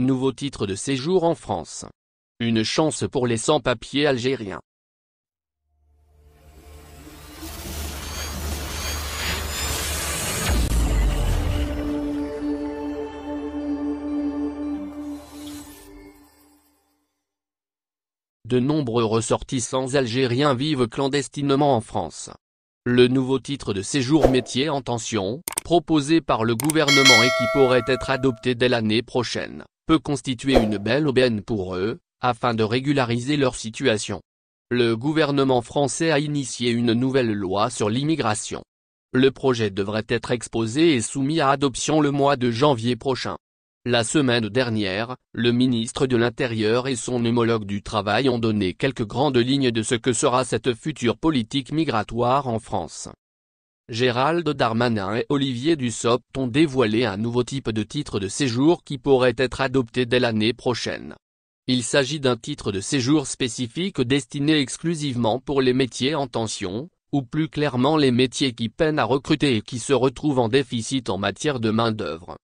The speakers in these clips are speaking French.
Nouveau titre de séjour en France. Une chance pour les sans-papiers algériens. De nombreux ressortissants algériens vivent clandestinement en France. Le nouveau titre de séjour métier en tension, proposé par le gouvernement et qui pourrait être adopté dès l'année prochaine, peut constituer une belle aubaine pour eux, afin de régulariser leur situation. Le gouvernement français a initié une nouvelle loi sur l'immigration. Le projet devrait être exposé et soumis à adoption le mois de janvier prochain. La semaine dernière, le ministre de l'Intérieur et son homologue du Travail ont donné quelques grandes lignes de ce que sera cette future politique migratoire en France. Gérald Darmanin et Olivier Dussopt ont dévoilé un nouveau type de titre de séjour qui pourrait être adopté dès l'année prochaine. Il s'agit d'un titre de séjour spécifique destiné exclusivement pour les métiers en tension, ou plus clairement les métiers qui peinent à recruter et qui se retrouvent en déficit en matière de main-d'œuvre.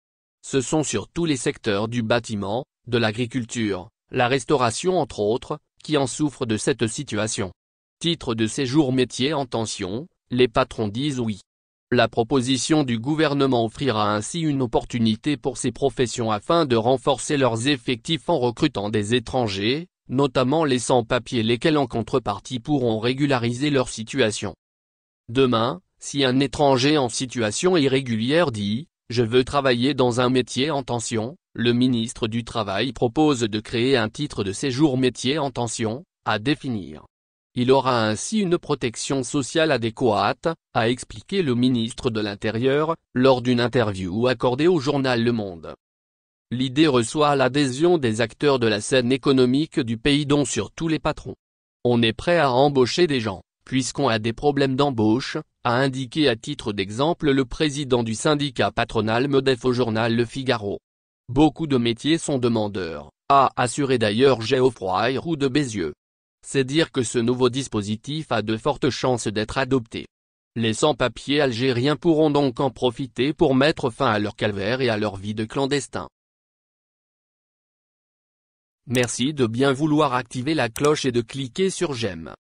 Ce sont surtout les secteurs du bâtiment, de l'agriculture, la restauration entre autres, qui en souffrent de cette situation. Titre de séjour métier en tension, les patrons disent oui. La proposition du gouvernement offrira ainsi une opportunité pour ces professions afin de renforcer leurs effectifs en recrutant des étrangers, notamment les sans-papiers lesquels en contrepartie pourront régulariser leur situation. Demain, si un étranger en situation irrégulière dit « Je veux travailler dans un métier en tension », le ministre du Travail propose de créer un titre de séjour métier en tension, à définir. Il aura ainsi une protection sociale adéquate, a expliqué le ministre de l'Intérieur, lors d'une interview accordée au journal Le Monde. L'idée reçoit l'adhésion des acteurs de la scène économique du pays dont surtout les patrons. On est prêt à embaucher des gens, puisqu'on a des problèmes d'embauche, a indiqué à titre d'exemple le président du syndicat patronal MEDEF au journal Le Figaro. Beaucoup de métiers sont demandeurs, a assuré d'ailleurs Geoffroy Roux de Bézieux. C'est dire que ce nouveau dispositif a de fortes chances d'être adopté. Les sans-papiers algériens pourront donc en profiter pour mettre fin à leur calvaire et à leur vie de clandestin. Merci de bien vouloir activer la cloche et de cliquer sur j'aime.